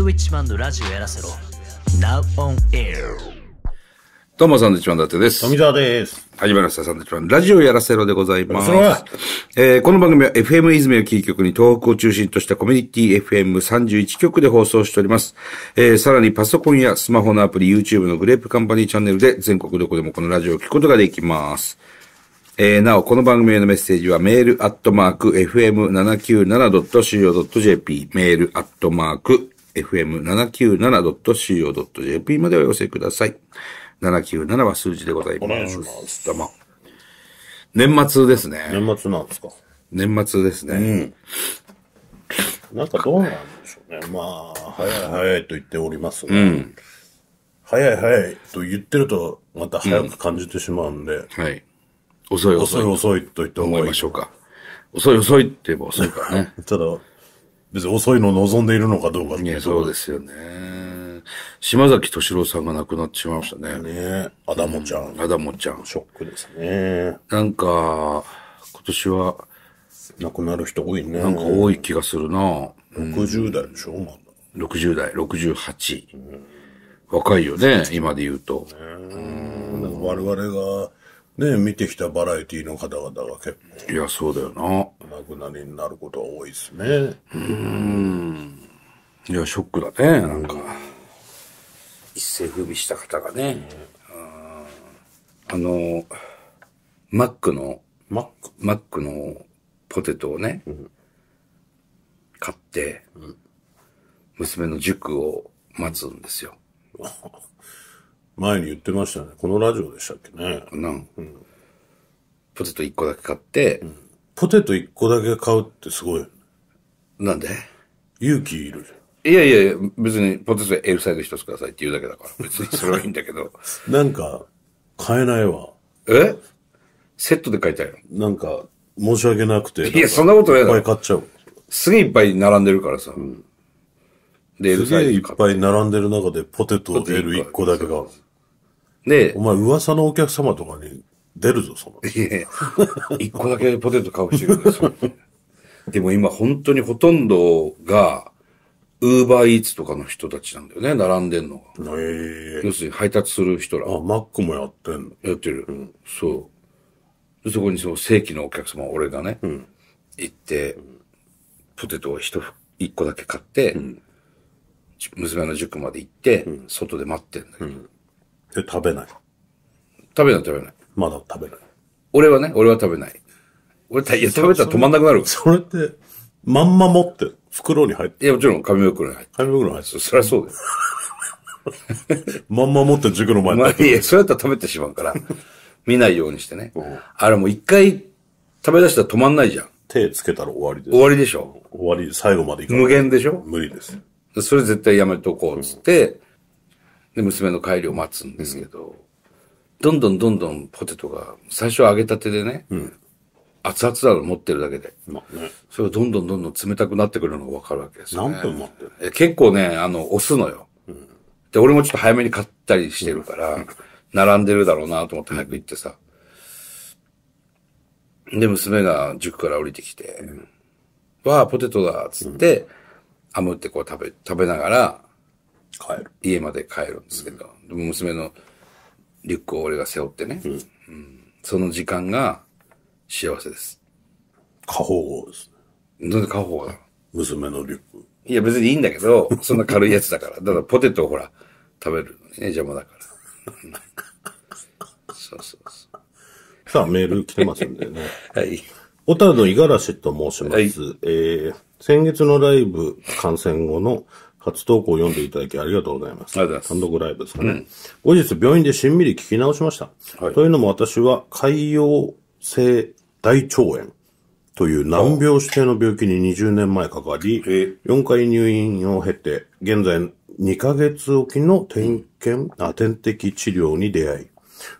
ドウィッチマンのラジオやらせろ Now on air どうも、サンドウィッチマン伊達です。富澤です。始まりました、サンドウィッチマン。ラジオやらせろでございます。やえーこの番組は FM 泉をキー局に東北を中心としたコミュニティ FM31 局で放送しております。えーさらにパソコンやスマホのアプリ、YouTube のグレープカンパニーチャンネルで全国どこでもこのラジオを聞くことができます。えーなお、この番組へのメッセージは、メールアットマーク、fm797.co.jp、メールアットマーク、fm797.co.jp までお寄せください。797は数字でございます。お願いします。どうも。年末ですね。年末なんですか。年末ですね。うん。なんかどうなんでしょうね。まあ、早い早いと言っておりますが、うん、早い早いと言ってると、また早く感じてしまうんで、うん、はい。遅い遅い。遅い遅いと言って思いましょうか。遅い遅いって言えば遅いからね。ただ、別に遅いのを望んでいるのかどうかねそうですよね。島崎敏郎さんが亡くなっちまいましたね。ねアダモちゃん。アダモちゃん。ショックですね。なんか、今年は。亡くなる人多いね。なんか多い気がするな。60代でしょ、まだ。60代、68。若いよね、今で言うと。ね、我々がね、見てきたバラエティの方々が結構。いや、そうだよな。お亡くなりになることは多いですね。うん。いや、ショックだね、なんか。一世風靡した方がね。うん、あの、マックの、マックマックのポテトをね、うん、買って、うん、娘の塾を待つんですよ。前に言ってましたね。このラジオでしたっけね。なん、ポテト1個だけ買って、ポテト1個だけ買うってすごいなんで勇気いるじいやいやいや、別にポテト L サイズ一つくださいって言うだけだから。別にそれはいいんだけど。なんか、買えないわ。えセットで買いたいのなんか、申し訳なくて。いや、そんなことないいっぱい買っちゃう。すげえいっぱい並んでるからさ。で、L サイズ。いげっいっぱい並んでる中でポテト L1 個だけ買う。で、お前噂のお客様とかに出るぞ、その。いえ、一個だけポテト買うしさ でも今本当にほとんどが、ウーバーイーツとかの人たちなんだよね、並んでんのが。えー、要するに配達する人ら。あ、マックもやってんのやってる。うん、そう。でそこにその正規のお客様、俺がね、うん、行って、ポテトを一一個だけ買って、うん、娘の塾まで行って、うん、外で待ってんだけど。うんえ、食べない。食べない食べない。まだ食べない。俺はね、俺は食べない。俺いや、食べたら止まんなくなる。それって、まんま持って、袋に入って、いや、もちろん紙袋に入って紙袋に入ってる、そりゃそうです。まんま持って塾の前にまあ、いや、そうやったら食べてしまうから、見ないようにしてね。あれもう一回食べ出したら止まんないじゃん。手つけたら終わりです。終わりでしょ終わり、最後までいく。無限でしょ無理です。それ絶対やめとこうっつって、で、娘の帰りを待つんですけど、うん、どんどんどんどんポテトが、最初揚げたてでね、うん、熱々だの持ってるだけで、まあね、それがどんどんどんどん冷たくなってくるのがわかるわけですよ、ね。何分待ってる結構ね、あの、押すのよ、うん。で、俺もちょっと早めに買ったりしてるから、並んでるだろうなと思って早く行ってさ。で、娘が塾から降りてきて、わあ、ポテトだっつって、あむってこう食べ、食べながら、帰る。家まで帰るんですけど、でも娘のリュックを俺が背負ってね、うんその時間が幸せです。過保護ですね。なんで過う護が娘のリュック。いや別にいいんだけど、そんな軽いやつだから。だからポテトをほら、食べるのにね、邪魔だから。うそうそうさあ、メール来てますんでね。はい。小樽の五十嵐と申します。はいえー先月のライブ観戦後の初投稿を読んでいただきありがとうございます。ありがとうございます。単独ライブですかね。うん、後日、病院でしんみり聞き直しました。はい、というのも私は、潰瘍性大腸炎という難病指定の病気に20年前かかり、4回入院を経て、現在2ヶ月おきの点検、あ、点滴治療に出会い、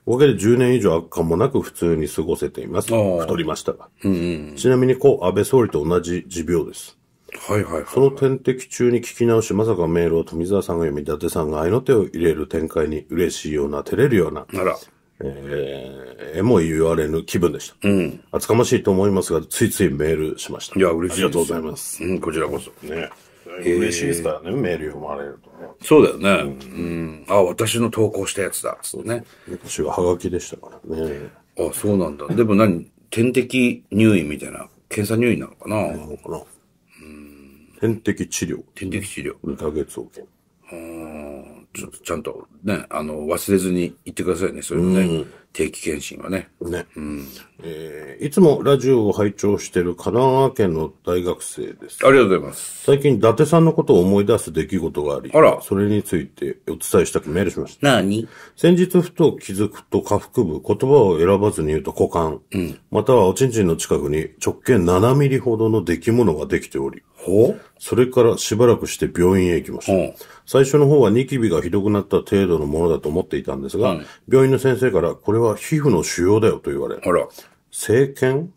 おかげで10年以上悪化もなく普通に過ごせています。太りましたが、うんうん。ちなみに、こう、安倍総理と同じ持病です。はいはい、その点滴中に聞き直し、まさかメールを富澤さんが読み、伊達さんが愛の手を入れる展開に嬉しいような、照れるような、ならえー、えも言われぬ気分でした。うん。厚かましいと思いますが、ついついメールしました。いや、嬉しいありがとうございます。うん、こちらこそ。ね。嬉しいですからね、メール読まれるとね。そうだよね。うん。あ、私の投稿したやつだ。そうね。私はハガキでしたからね。あ、そうなんだ。でも何点滴入院みたいな、検査入院なのかななのかな点滴治療。点滴治療。宴月をうん。ちょっとちゃんとね、あの、忘れずに言ってくださいね、それもね。うん定期検診はね。ね。うん。えー、いつもラジオを拝聴している神奈川県の大学生です。ありがとうございます。最近、伊達さんのことを思い出す出来事があり、あら。それについてお伝えしたくメールしました。なに先日ふと気づくと下腹部、言葉を選ばずに言うと股間、うん、またはおちんちんの近くに直径7ミリほどの出来物ができており、ほそれからしばらくして病院へ行きました。うん、最初の方はニキビがひどくなった程度のものだと思っていたんですが、うん、病院の先生から、これは皮膚の腫瘍だよと言われ、あら。生検っ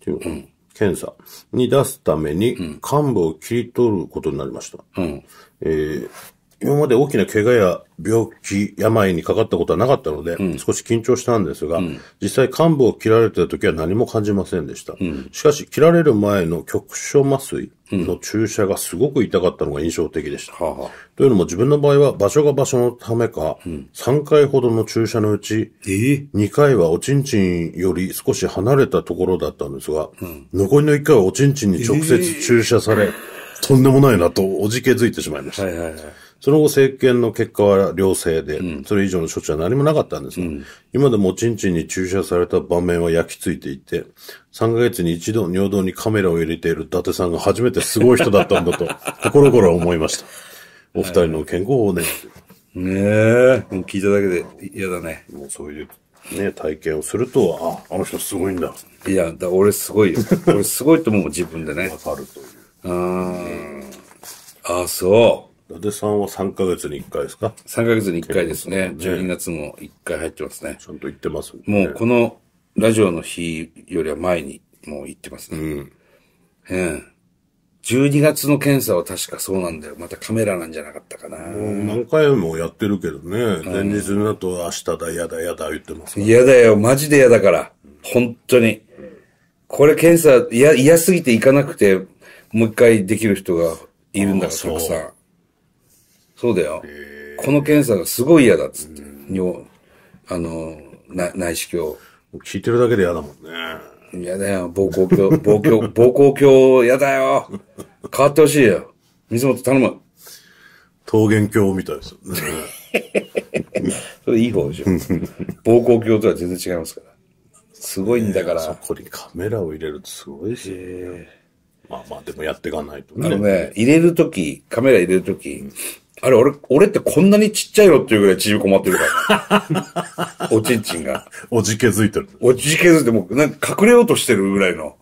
ていううん、検査に出すために、患部を切り取ることになりました。うん、えー、今まで大きな怪我や病気、病にかかったことはなかったので、うん、少し緊張したんですが、うん、実際幹部を切られてた時は何も感じませんでした。しかし、切られる前の局所麻酔、の注射がすごく痛かったのが印象的でした。うん、というのも自分の場合は場所が場所のためか、うん、3回ほどの注射のうち、えー、2回はおちんちんより少し離れたところだったんですが、うん、残りの1回はおちんちんに直接注射され、えー、とんでもないなとおじけづいてしまいました。はいはいはいその後政権の結果は良性で、うん、それ以上の処置は何もなかったんですが、うん、今でもちんちんに注射された場面は焼き付いていて、3ヶ月に一度尿道にカメラを入れている伊達さんが初めてすごい人だったんだと、心から思いました。お二人の健康法ね。ねえ、もう聞いただけで嫌だね。もうそういうね、体験をすると、あ、あの人すごいんだ。いや、だ俺すごいよ。俺すごいと思う、自分でね。わかるという。うん。ああ、そう。伊達さんは3ヶ月に1回ですか ?3 ヶ月に1回ですね。ね12月も1回入ってますね。ちゃんと行ってます、ね、もうこのラジオの日よりは前にもう行ってますね。うん。うん。12月の検査は確かそうなんだよ。またカメラなんじゃなかったかな。もう何回もやってるけどね。前日になると明日だ、嫌だ、嫌だ言ってます、ね。嫌だよ。マジで嫌だから。本当に。これ検査、嫌、嫌すぎて行かなくて、もう一回できる人がいるんだから、たくさん。そうだよ。この検査がすごい嫌だっつって。尿、あの、内視鏡。聞いてるだけで嫌だもんね。嫌だよ。膀胱鏡、膀胱、膀胱鏡嫌だよ。変わってほしいよ。水本頼む。桃源鏡みたいですよね。それいい方でしょ。膀胱鏡とは全然違いますから。すごいんだから。そこにカメラを入れるてすごいし。まあまあ、でもやっていかないとね。あのね、入れるとき、カメラ入れるとき、うんあれ、俺、俺ってこんなにちっちゃいのっていうぐらい縮こまってるから、おちんちんが。おじけづいてる。おじけづいて、もう、なんか隠れようとしてるぐらいの。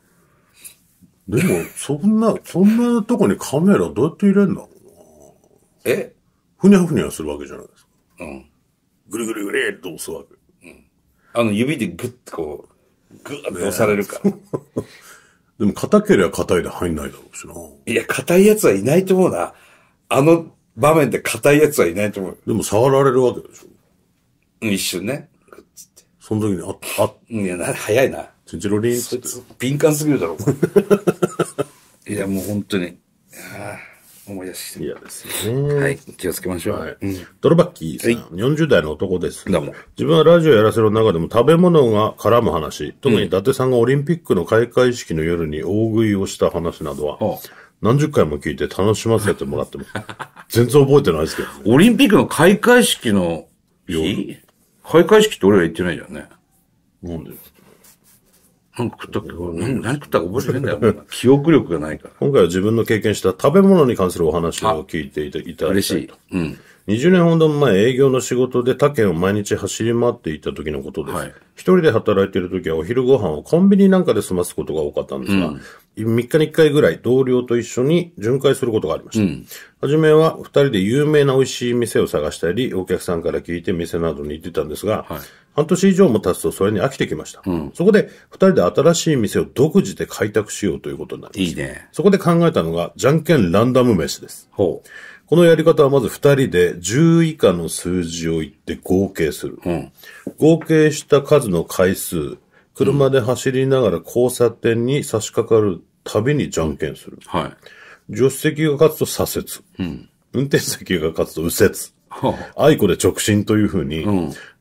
でも、そんな、そんなとこにカメラどうやって入れんのえふにゃふにゃするわけじゃないですか。うん。ぐるぐるぐるっと押すわけ。うん。あの、指でぐってこう、ぐーっと押されるから。ね、でも、硬ければ硬いで入んないだろうしな。いや、硬いやつはいないと思うな。あの、場面で硬い奴はいないと思う。でも触られるわけでしょ一瞬ね。つってその時に、あ、あ、いや、な早いな。チンチロリンっっ敏感すぎるだろ、いや、もう本当に。ああ思い出してき嫌ですよね。はい、気をつけましょう。はいドロバッキーさん、40代の男です。だも自分はラジオやらせる中でも食べ物が絡む話、特に伊達さんがオリンピックの開会式の夜に大食いをした話などは、何十回も聞いて楽しませてもらっても、全然覚えてないですけど、ね、オリンピックの開会式の日開会式って俺ら行ってないじゃんね。なんで何食ったっけ何何食ったか覚えてないんだよ。記憶力がないから。今回は自分の経験した食べ物に関するお話を聞いていただきたいと。嬉しい。うん。20年ほど前、営業の仕事で他県を毎日走り回っていた時のことです。はい、一人で働いている時はお昼ご飯をコンビニなんかで済ますことが多かったんですが、うん、3日に1回ぐらい同僚と一緒に巡回することがありました。うん、初めは2人で有名な美味しい店を探したり、お客さんから聞いて店などに行ってたんですが、はい、半年以上も経つとそれに飽きてきました。うん、そこで2人で新しい店を独自で開拓しようということになりました。いいね。そこで考えたのが、じゃんけんランダム飯です。ほうこのやり方はまず2人で10以下の数字を言って合計する。うん、合計した数の回数、車で走りながら交差点に差し掛かるたびにじゃんけんする。はい。助手席が勝つと左折。うん。運転席が勝つと右折。あいこで直進というふうに、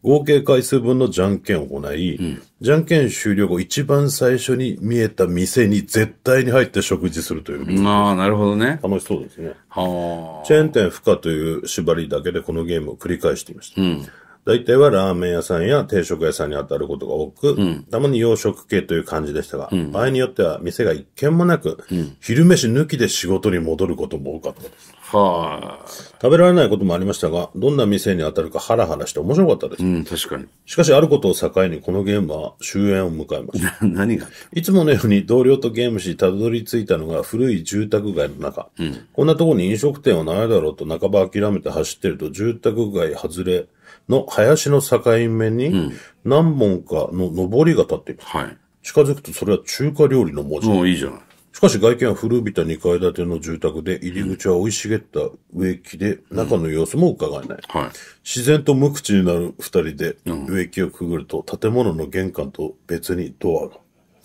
合計回数分のじゃんけんを行い、うん、じゃんけん終了後一番最初に見えた店に絶対に入って食事するという。ああ、なるほどね。楽しそうですね。はチェーン店不可という縛りだけでこのゲームを繰り返していました。うん大体はラーメン屋さんや定食屋さんに当たることが多く、うん、たまに洋食系という感じでしたが、うん、場合によっては店が一軒もなく、うん、昼飯抜きで仕事に戻ることも多かったです。はあ。食べられないこともありましたが、どんな店に当たるかハラハラして面白かったです。うん、確かに。しかし、あることを境にこのゲームは終焉を迎えました。何がいつものように同僚とゲームしたどり着いたのが古い住宅街の中。こんなとこに飲食店はないだろうと半ば諦めて走ってると住宅街外れ、の林の境目に何本かの上りが立っている。はい。近づくとそれは中華料理の文字。もういいじゃない。しかし外見は古びた2階建ての住宅で、入り口は生い茂った植木で、中の様子も伺えない、うんはい。自然と無口になる二人で、植木をくぐると、建物の玄関と別にドアが、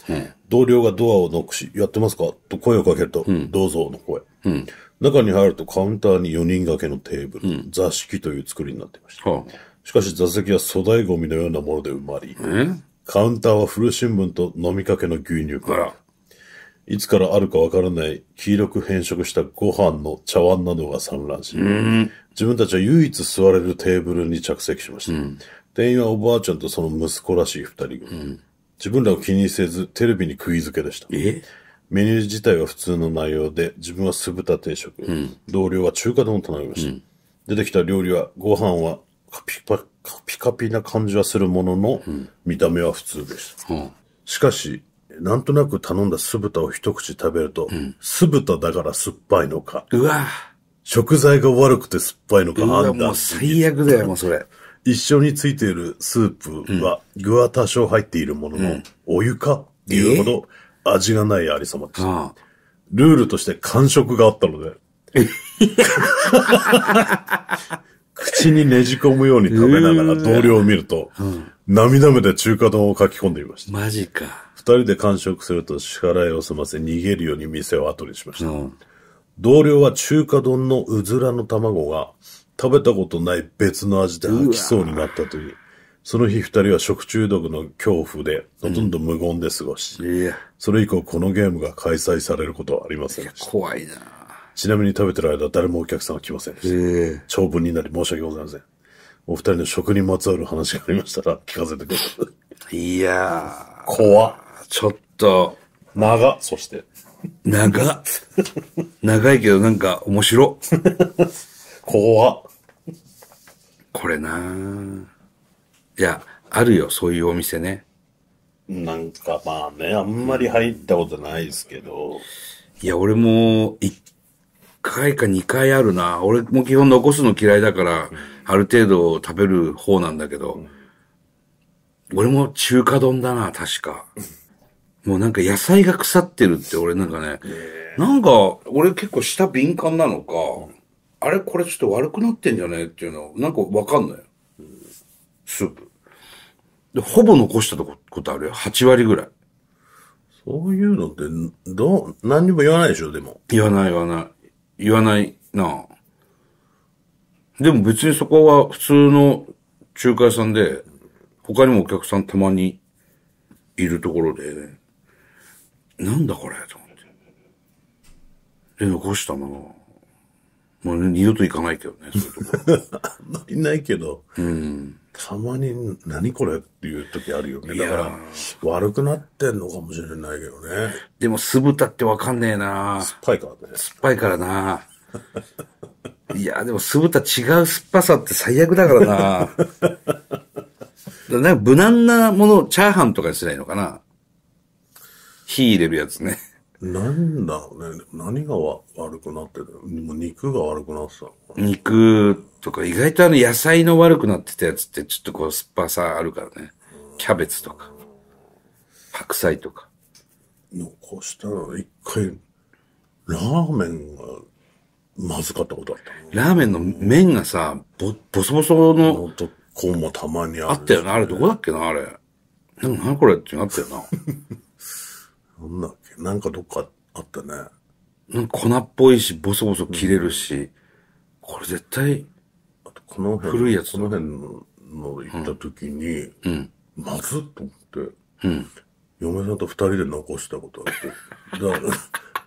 うん。同僚がドアをノックし、やってますかと声をかけると、どうぞの声。中に入るとカウンターに4人掛けのテーブル、座敷という作りになっていました。はあしかし座席は粗大ゴミのようなもので埋まり、カウンターは古新聞と飲みかけの牛乳から、いつからあるかわからない黄色く変色したご飯の茶碗などが散乱し、自分たちは唯一座れるテーブルに着席しました。店員はおばあちゃんとその息子らしい二人組、自分らを気にせずテレビに食い付けでした。メニュー自体は普通の内容で、自分は酢豚定食、同僚は中華丼を頼みました。出てきた料理は、ご飯はカピカピカピな感じはするものの、見た目は普通でした。うん、しかし、なんとなく頼んだ酢豚を一口食べると、うん、酢豚だから酸っぱいのか。うわ食材が悪くて酸っぱいのか、あんた。もう最悪だよ、もうそれ。一緒についているスープは、具は多少入っているものの、うん、お湯かっていうほど味がないありさまです。ルールとして感触があったので。口にねじ込むように食べながら同僚を見ると、うん、涙目で中華丼を書き込んでいました。マジか。二人で完食すると支払いを済ませ逃げるように店を後にしました。うん、同僚は中華丼のうずらの卵が食べたことない別の味で吐きそうになったという。その日二人は食中毒の恐怖で、ほとんど無言で過ごし、うん、それ以降このゲームが開催されることはありませんでした。怖いなちなみに食べてる間、誰もお客さんは来ませんでした。長文になり申し訳ございません。お二人の食にまつわる話がありましたら、聞かせてください。いやー。怖っ。ちょっと。長っ、そして。長っ。長いけど、なんか、面白。怖っ。これなーいや、あるよ、そういうお店ね。なんかまあね、あんまり入ったことないですけど。いや、俺も、一回か2回あるな。俺も基本残すの嫌いだから、ある程度食べる方なんだけど、俺も中華丼だな、確か。もうなんか野菜が腐ってるって俺なんかね、なんか俺結構舌敏感なのか、あれこれちょっと悪くなってんじゃねえっていうの、なんかわかんない。スープ。で、ほぼ残したことあるよ。8割ぐらい。そういうのって、どう、何にも言わないでしょ、でも。言わない言わない。言わないなでも別にそこは普通の仲介さんで、他にもお客さんたまにいるところで、ね、なんだこれと思って。で、残したまま。もう、ね、二度と行かないけどね、そういうとこ。りないけど。うん。たまに何これっていう時あるよね。だから悪くなってんのかもしれないけどね。でも酢豚ってわかんねえな酸っぱいからね。酸っぱいからな いや、でも酢豚違う酸っぱさって最悪だからなだ なんか無難なもの、チャーハンとかにしないのかな火入れるやつね。なんだろうね。何がわ悪くなってたもう肉が悪くなってた肉とか、意外とあの野菜の悪くなってたやつってちょっとこう酸っぱさあるからね。キャベツとか、白菜とか。残したら一回、ラーメンがまずかったことあった。ラーメンの麺がさ、ぼ、ボソボソの、とこもたまにある、あったよな。あれどこだっけな、あれ。なんか何これってなったよな。なんだっなんかどっかあったね。なんか粉っぽいし、ボソボソ切れるし、うん、これ絶対、あとこの辺、古いやつ。この辺のの行った時に、うん、まずっと思って、うん、嫁さんと二人で残したことあって。だから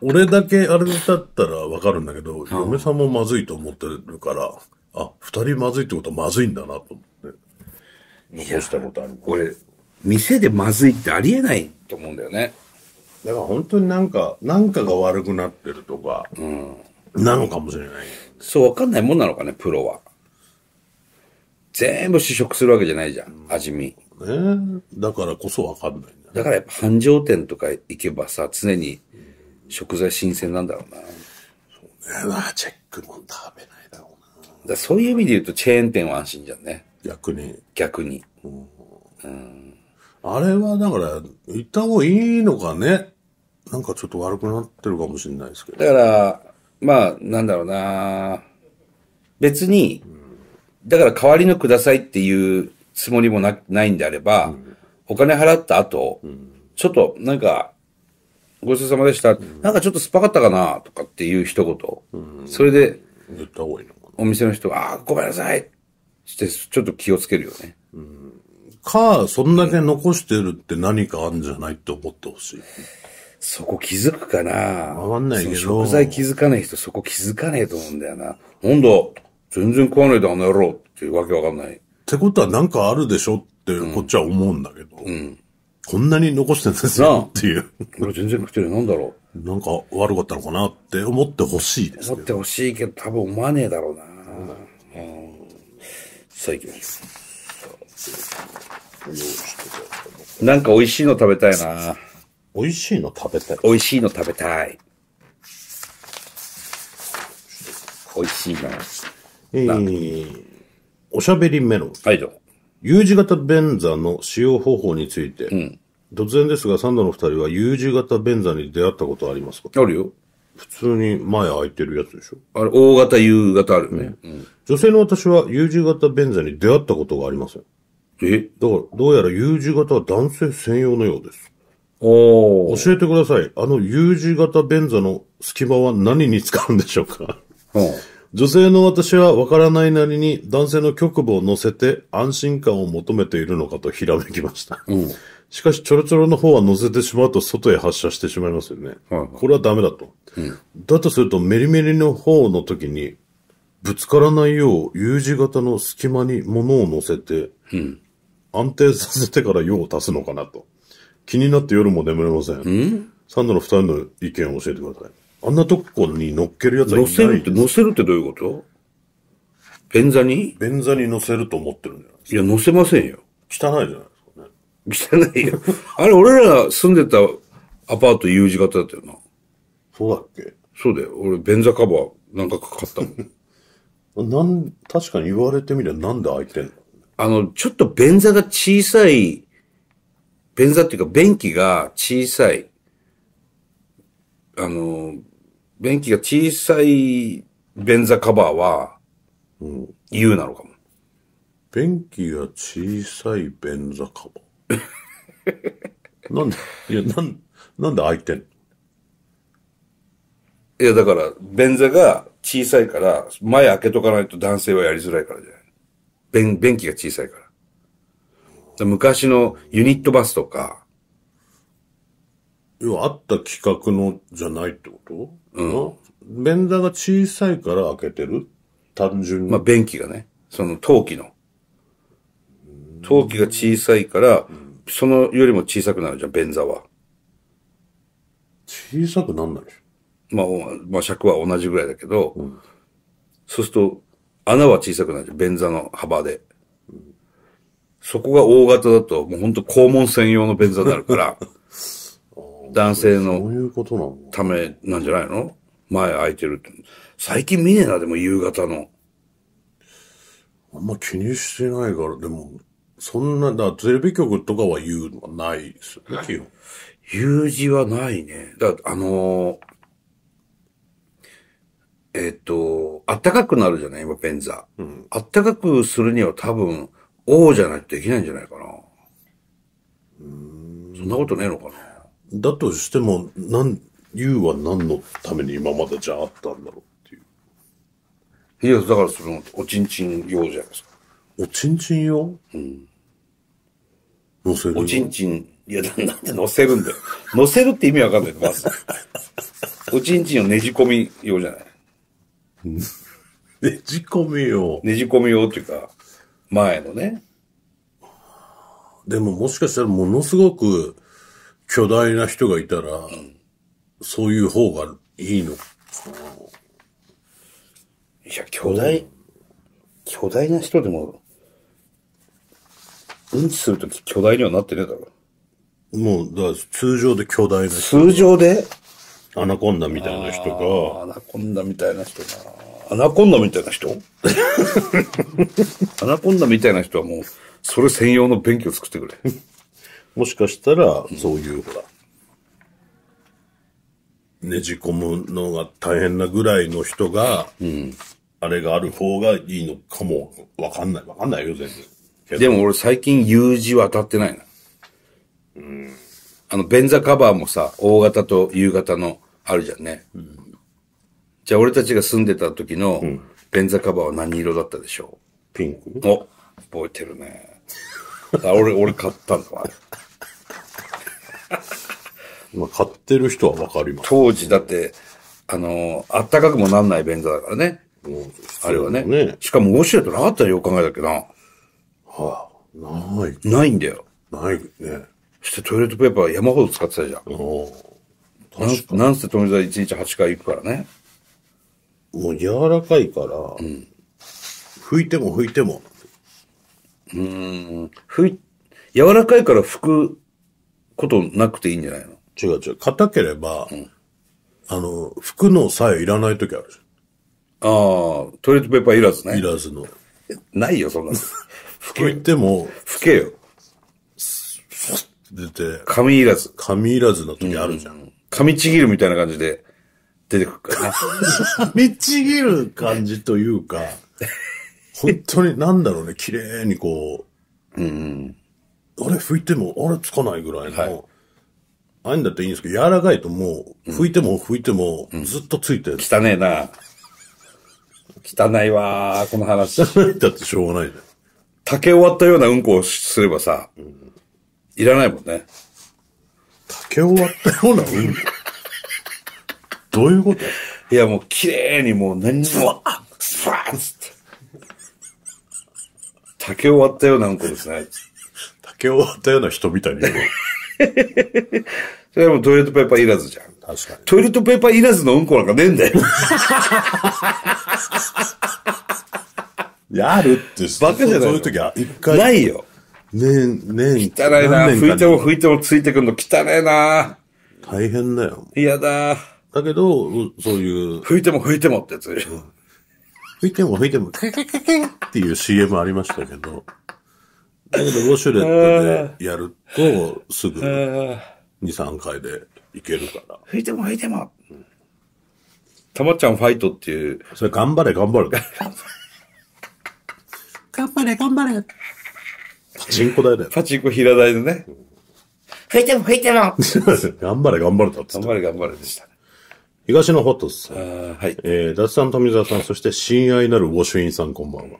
俺だけあれだったらわかるんだけど、嫁さんもまずいと思ってるから、あ、二人まずいってことはまずいんだなと思って。残したことある。俺、店でまずいってありえないと思うんだよね。だから本当になんか、なんかが悪くなってるとか、うん、なのかもしれない。そうわかんないもんなのかね、プロは。全部試食するわけじゃないじゃん、味見。ね、えー、だからこそわかんない、ね、だからやっぱ繁盛店とか行けばさ、常に食材新鮮なんだろうな。そうね。まあ、チェックも食べないだろうな。だそういう意味で言うと、チェーン店は安心じゃんね。逆に。逆に。うん。うんあれはだから、行った方がいいのかね。なんかちょっと悪くなってるかもしれないですけど。だから、まあ、なんだろうな別に、だから代わりのくださいっていうつもりもなないんであれば、うん、お金払った後、うん、ちょっとなんか、ごちそうさまでした、うん、なんかちょっと酸っぱかったかなとかっていう一言。それで、お店の人が、ああ、ごめんなさいって、ちょっと気をつけるよね。うんか、そんだけ残してるって何かあるんじゃないって思ってほしい。そこ気づくかなわかんないけど。食材気づかない人、そこ気づかねえと思うんだよな。なんだ全然食わないであの野郎っていうわけわかんない。ってことはなんかあるでしょってこっちは思うんだけど。うん。うん、こんなに残してんですよっていう。俺全然食ってるなんだろう。なんか悪かったのかなって思ってほしいです思ってほしいけど多分思わねえだろうな。うん。さあ行きます。なんか美味しいの食べたいな。美味しいの食べたい美味しいの食べたい。美味しいな。えー、おしゃべりメロン。はい、どう U 字型便座の使用方法について。うん、突然ですが、サンドの二人は U 字型便座に出会ったことありますかあるよ。普通に前空いてるやつでしょあれ、大型、U 型あるね、うん、女性の私は U 字型便座に出会ったことがありません。え、だから、どうやら U 字型は男性専用のようです。おお。教えてください。あの U 字型便座の隙間は何に使うんでしょうかうん女性の私は分からないなりに男性の局部を乗せて安心感を求めているのかとひらめきました。うん。しかし、ちょろちょろの方は乗せてしまうと外へ発射してしまいますよね。はいはいこれはダメだと。だとすると、メリメリの方の時に、ぶつからないよう U 字型の隙間に物を乗せて、安定させてから用を足すのかなと。気になって夜も眠れません。んサンドの二人の意見を教えてください。あんなとこに乗っけるやつはいない乗せるって、乗せるってどういうこと便座に便座に乗せると思ってるんじゃないですいや、乗せませんよ。汚いじゃないですかね。汚いよ。あれ、俺らが住んでたアパート U 字型だったよな。そうだっけそうだよ。俺、便座カバーなんかかかったもん。なん、確かに言われてみりゃなんで開いてんのあの、ちょっと便座が小さい、便座っていうか便器が小さい、あの、便器が小さい便座カバーは、うん、言うなのかも。便器が小さい便座カバー。なんで、いや、なん、なんで開いてんいや、だから、便座が小さいから、前開けとかないと男性はやりづらいからじゃない。便、便器が小さいから。から昔のユニットバスとか。要はあった企画のじゃないってことうん。便座が小さいから開けてる単純に。まあ、便器がね。その陶器の。陶器が小さいから、そのよりも小さくなるじゃん、便座は。小さくなんないでしょまあ、まあ尺は同じぐらいだけど、うん、そうすると、穴は小さくないゃ便座の幅で。そこが大型だと、もう本当肛門専用の便座になるから、男性のためなんじゃないの前空いてるって。最近見ねえな、でも夕方の。あんま気にしてないから、でも、そんな、だテレビ局とかは言うのはないですよね、基本。U 字はないね。だあのーえっ、ー、と、あったかくなるじゃない今、ペンザ。うん、あったかくするには多分、王じゃないとできないんじゃないかな。うんそんなことねえのかな。だとしても、なん、ユは何のために今までじゃあったんだろうっていう。いや、だからその、おちんちん用じゃないですか。おちんちん用うん。乗せるおちんちん、いや、なんで乗せるんだよ。乗せるって意味わかんないまず。おちんちんをねじ込み用じゃない。ねじ込みよう。ねじ込みようっていうか、前のね。でももしかしたらものすごく巨大な人がいたら、うん、そういう方がいいのいや、巨大、巨大な人でも、うんちするとき巨大にはなってねえだろ。もう、だ通常で巨大な人。通常でアナコンダみたいな人が。アナコンダみたいな人が。アナコンダみたいな人アナコンダみたいな人はもう、それ専用の便器を作ってくれ。もしかしたら、そういう、ほら、ねじ込むのが大変なぐらいの人が、うん、あれがある方がいいのかも、わかんない。わかんないよ、全然。でも俺最近 U 字渡ってないな。うん。あの、便座カバーもさ、大型と夕方のあるじゃんね。うん、じゃあ、俺たちが住んでた時の便座カバーは何色だったでしょうピンクお、覚えてるね。あ俺、俺買ったんだ、あれ。まあ、買ってる人はわかります、ね、当時、だって、あの、あったかくもなんない便座だからね。ねあれはね。しかも、ウォシュレットなかったらよく考えたけどな。はあ、ない。ないんだよ。ないね。してトイレットペーパー山ほど使ってたじゃん。なんなんせ富澤1日8回行くからね。もう柔らかいから、うん、拭いても拭いても。うーん。拭い、柔らかいから拭くことなくていいんじゃないの違う違う。硬ければ、あの、拭くのさえいらない時あるじああ、トイレットペーパーいらずねい。らずの。ないよ、そんなの。拭拭いても、拭けよ。出て、紙いらず。紙いらずの時あるじゃん。紙ちぎるみたいな感じで出てくるから。紙 ちぎる感じというか、本当になんだろうね、綺麗にこううん。あれ拭いても、あれつかないぐらいの、はいああいうんだっていいんですけど、柔らかいともう、拭いても拭いても、ずっとついてる。汚えな。汚いわー、この話。だってしょうがないじゃん。竹終わったようなうんこをすればさ、いらないもんね。竹を割ったような海どういうこといや、もう綺麗にもう何にも、あっ、スパーつって。竹を割ったようなうんこですね。竹を割ったような人みたいにう。それはもうトイレットペーパーいらずじゃん。確かに。トイレットペーパーいらずのうんこなんかねえんだよ。やるって、バカじゃないそういう時は一回。ないよ。ねねえ、汚いな拭いても拭いてもついてくるの汚いな大変だよ。嫌だだけど、そういう。拭いても拭いてもってやつ。拭いても拭いても、っていう CM ありましたけど。だけど、ウォシュレットでやると、すぐ、2、3回でいけるから。拭いても拭いても。たまちゃんファイトっていう。それ頑張れ、頑張る。頑張れ、頑張れ。パチンコ台だよ。パチンコ平台のね。吹いても吹いても 頑張れ頑張れだっって。頑張れ頑張れでした東のホットスさん。はい。えー、脱さん富澤さん、そして親愛なるウォシュインさん、こんばんは。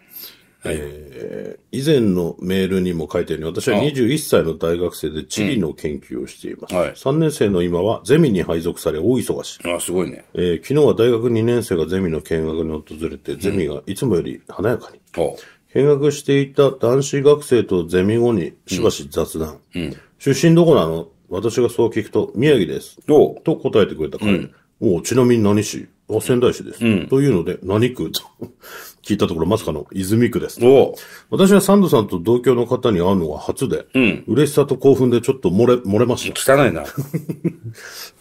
はい、えー、以前のメールにも書いるように、私は21歳の大学生で地理の研究をしています。うんはい、3年生の今はゼミに配属され大忙しい。あ、すごいね。えー、昨日は大学2年生がゼミの見学に訪れて、ゼミがいつもより華やかに。うん見学していた男子学生とゼミ後にしばし雑談。うん出身どこなの私がそう聞くと、宮城です。どうと答えてくれた彼。おうちなみに何市あ、仙台市です。というので、何区と聞いたところ、まさかの泉区です。私はサンドさんと同居の方に会うのは初で、うん、嬉しさと興奮でちょっと漏れ、漏れました。汚いな。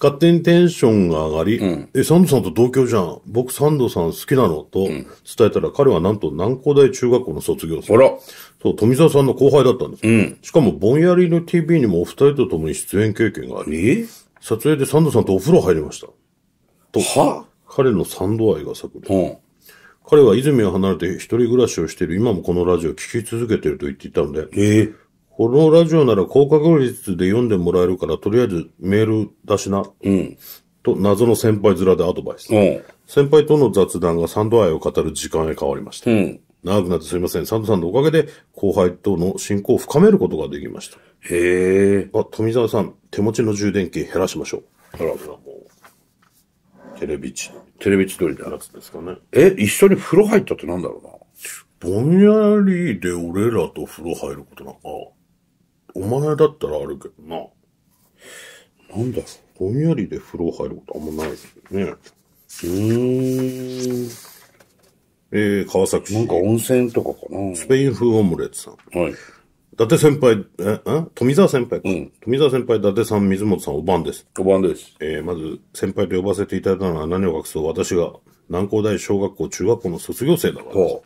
勝手にテンションが上がり、うん、え、サンドさんと同居じゃん。僕サンドさん好きなのと伝えたら、彼はなんと南高大中学校の卒業生。あら。そう、富澤さんの後輩だったんです。うん、しかも、ぼんやりの TV にもお二人と共に出演経験があり、撮影でサンドさんとお風呂入りました。と、は彼のサンド愛が炸裂。うん彼は泉を離れて一人暮らしをしている今もこのラジオを聞き続けていると言っていたので、ええこのラジオなら高確率で読んでもらえるから、とりあえずメール出しな、うん。と謎の先輩面でアドバイス。うん。先輩との雑談がサンド愛を語る時間へ変わりました。うん。長くなってすいません。サンドさんのおかげで後輩との親交を深めることができました。へえ。あ、富澤さん、手持ちの充電器減らしましょう。あら、もう。テレビチテレビ千鳥だ。やつですかね。え、一緒に風呂入ったってなんだろうな。ぼんやりで俺らと風呂入ることなんか、お前だったらあるけどな。なんだろう。ぼんやりで風呂入ることあんまないですね。うーん。えー、川崎市。なんか温泉とかかな。スペイン風オムレツさん。はい。伊達先輩、え、ん富澤先輩か、うん富澤先輩、伊達さん、水本さん、おばんです。ば番です。えーまず、先輩と呼ばせていただいたのは何を隠そう私が、南高大小学校中学校の卒業生だからです。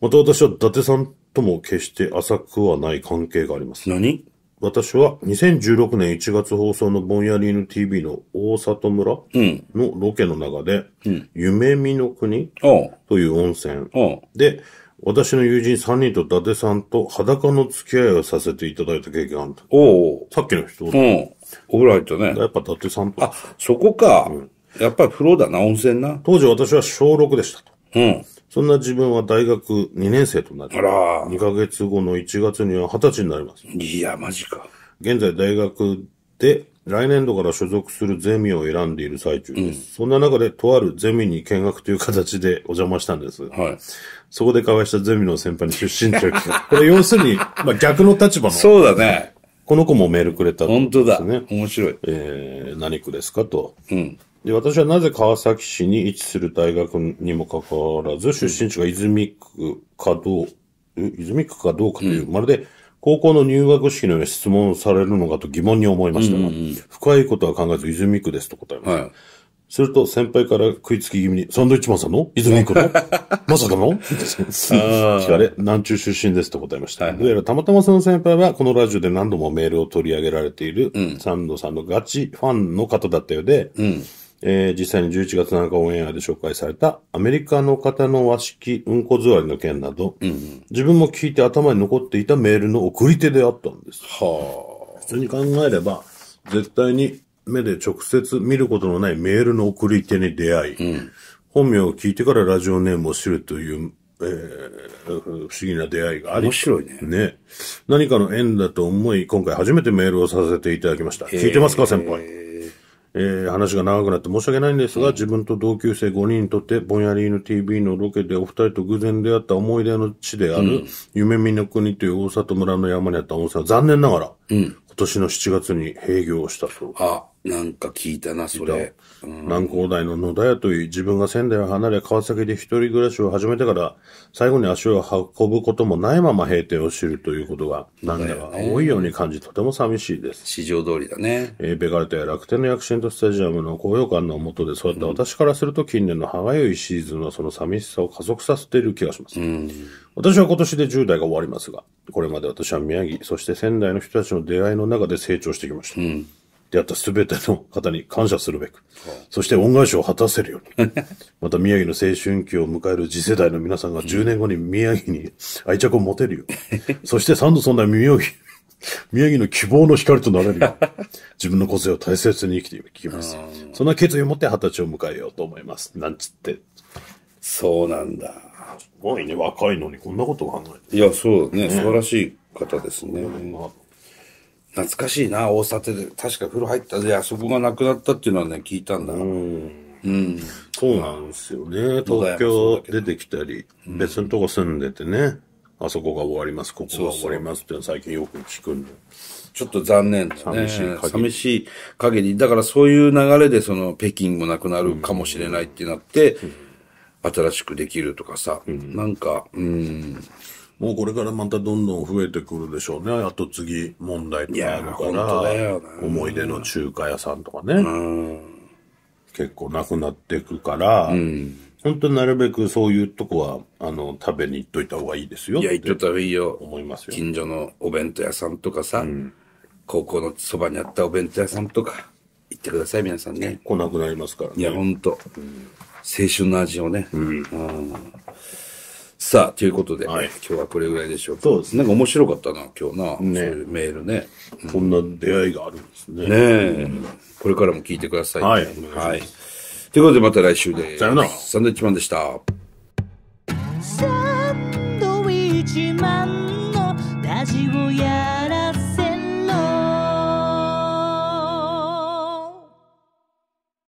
また私は伊達さんとも決して浅くはない関係があります。何私は2016年1月放送のぼんやりの TV の大里村のロケの中で、夢見の国という温泉おうで、私の友人3人と伊達さんと裸の付き合いをさせていただいた経験があるおおさっきの人。うん。オ呂ライトね。やっぱ伊達さんと。あ、そこか。やっぱり風呂だな、温泉な。当時私は小6でしたと。うん。そんな自分は大学2年生となり、あら2ヶ月後の1月には20歳になります。いや、マジか。現在大学で来年度から所属するゼミを選んでいる最中です。そんな中で、とあるゼミに見学という形でお邪魔したんです。はい。そこで交わしたゼミの先輩に出身地を聞く。これ要するに、まあ逆の立場の。そうだね。この子もメールくれた、ね。本当だ。面白い。えー、何区ですかと。うん。で、私はなぜ川崎市に位置する大学にもかかわらず、出身地が泉区かどう、泉区かどうかという、うん、まるで高校の入学式のように質問されるのかと疑問に思いましたが、うんうん深いことは考えず、泉区ですと答えました。はいすると先輩から食いつき気味に、サンドイッチマンさんの泉区の まさかの聞かれ、南中出身ですと答えました。はい、どうやらたまたまその先輩は、このラジオで何度もメールを取り上げられている、うん、サンドさんのガチファンの方だったようで、うんえー、実際に11月7日オンエアで紹介されたアメリカの方の和式うんこ座りの件など、うんうん、自分も聞いて頭に残っていたメールの送り手であったんです。はあ。普通に考えれば、絶対に目で直接見ることのないメールの送り手に出会い、うん、本名を聞いてからラジオネームを知るという、えー、不思議な出会いがあり。面白いね。ね。何かの縁だと思い、今回初めてメールをさせていただきました。聞いてますか、先輩。えー、話が長くなって申し訳ないんですが、自分と同級生5人にとって、ぼんやりヌ TV のロケでお二人と偶然出会った思い出の地である、夢見の国という大里村の山にあった温泉は残念ながら、今年の7月に閉業したそうです。あなんか聞いたな、それ。南高大の野田屋という自分が仙台を離れ川崎で一人暮らしを始めてから最後に足を運ぶこともないまま閉店を知るということがなんだか多いように感じとても寂しいです。市場通りだね。えー、ベガルタや楽天の躍進とスタジアムの高揚感のもとでそうった私からすると近年の歯がゆいシーズンのその寂しさを加速させている気がします。うん私は今年で10代が終わりますが、これまで私は宮城、そして仙台の人たちの出会いの中で成長してきました。うん出会ったすべての方に感謝するべく、そして恩返しを果たせるように、また宮城の青春期を迎える次世代の皆さんが10年後に宮城に 愛着を持てるように、そして三度そんな宮城、宮城の希望の光となれるように、自分の個性を大切に生きていきます。そんな決意を持って二十歳を迎えようと思います。なんつって。そうなんだ。すごいね、若いのにこんなこと考えていや、そうね、素晴らしい方ですね。懐かしいな、大里で。確か風呂入ったで、あそこがなくなったっていうのはね、聞いたんだ。うん。うん。そうなんですよね。東京出てきたり、別のとこ住んでてね、あそこが終わります、ここが終わりますっていうのは最近よく聞くんで。ちょっと残念だね。寂しい限り。寂しい限り。だからそういう流れでその北京もなくなるかもしれないってなって、新しくできるとかさ、なんか、うん。もうこれからまたどんどん増えてくるでしょうね。あと次問題とかあるから、ね、思い出の中華屋さんとかね。うん、結構なくなっていくから、うん、本当になるべくそういうとこは、あの、食べに行っといた方がいいですよ。いや、行っといた方がいいよ。思いますよ。近所のお弁当屋さんとかさ、うん、高校のそばにあったお弁当屋さんとか、行ってください、皆さんね。来なくなりますからね。いや、本当、うん、青春の味をね。うん、うんさあ、ということで、はい今日はこれぐらいでしょうか。そうですねなんか面白かったな、今日な。そういうメールね。こんな出会いがあるんですね。ねえこれからも聞いてください、ね。はいはいということで、また来週です。さよならサンドウィッチマンでした。サンドウィッチマンのラジオやら